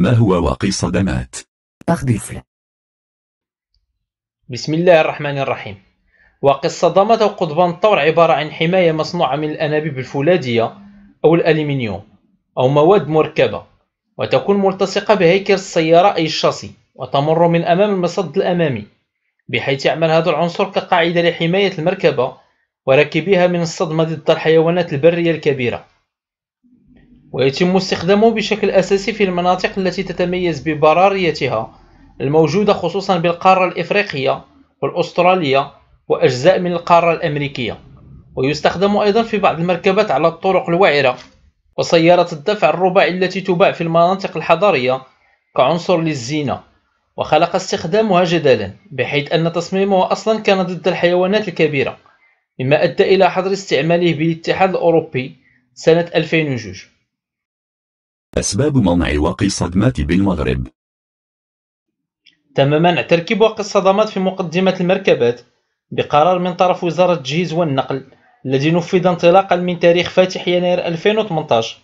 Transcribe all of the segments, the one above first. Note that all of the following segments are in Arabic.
ما هو واقي صدمات؟ أخذفل. بسم الله الرحمن الرحيم واقي الصدمات أو قضبان الطور عبارة عن حماية مصنوعة من الأنابيب الفولاذية أو الألمنيوم أو مواد مركبة وتكون ملتصقة بهيكل السيارة أي الشاصي وتمر من أمام المصد الأمامي بحيث يعمل هذا العنصر كقاعدة لحماية المركبة وركبها من الصدمة ضد الحيوانات البرية الكبيرة ويتم استخدامه بشكل أساسي في المناطق التي تتميز ببراريتها الموجودة خصوصا بالقارة الإفريقية والأسترالية وأجزاء من القارة الأمريكية ويستخدم أيضا في بعض المركبات على الطرق الوعرة وسيارة الدفع الرباعي التي تباع في المناطق الحضرية كعنصر للزينة وخلق استخدامها جدلا بحيث أن تصميمه أصلا كان ضد الحيوانات الكبيرة مما أدى إلى حظر استعماله بالاتحاد الأوروبي سنة 2002 أسباب منع وقي الصدمات بالمغرب تم منع تركيب وقي الصدمات في مقدمة المركبات بقرار من طرف وزارة التجهيز والنقل الذي نفذ انطلاقا من تاريخ فاتح يناير 2018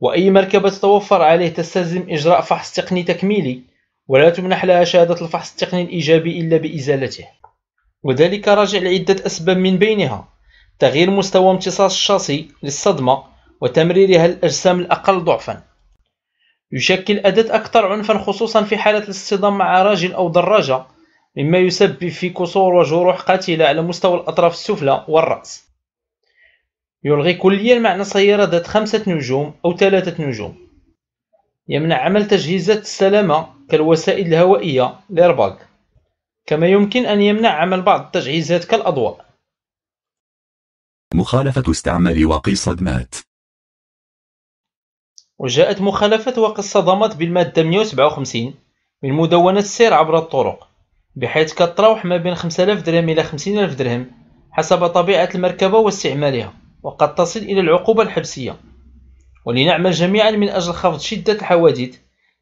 وأي مركبة تتوفر عليه تستلزم إجراء فحص تقني تكميلي ولا تمنح لها شهادة الفحص التقني الإيجابي إلا بإزالته وذلك راجع لعدة أسباب من بينها تغيير مستوى امتصاص الشاصي للصدمة وتمريرها الأجسام الأقل ضعفاً يشكل أداة أكثر عنفا خصوصا في حالة الاصطدام مع راجل أو دراجة مما يسبب في كسور وجروح قاتلة على مستوى الأطراف السفلى والرأس يلغي كليا معنى سيارة ذات خمسة نجوم أو ثلاثة نجوم يمنع عمل تجهيزات السلامة كالوسائل الهوائية الإيرباك كما يمكن أن يمنع عمل بعض التجهيزات كالأضواء مخالفة استعمال واقي صدمات وجاءت مخالفة وقصة الصدمات بالمادة 157 من مدونة السير عبر الطرق بحيث كتراوح ما بين 5000 درهم إلى 50000 درهم حسب طبيعة المركبة واستعمالها وقد تصل إلى العقوبة الحبسية ولنعمل جميعا من أجل خفض شدة الحوادث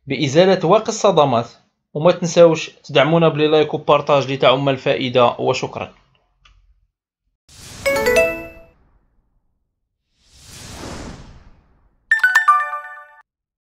بإزالة واقع الصدمات وما تنساوش تدعمونا بلي لايك وبارتاج لتعم الفائدة وشكرا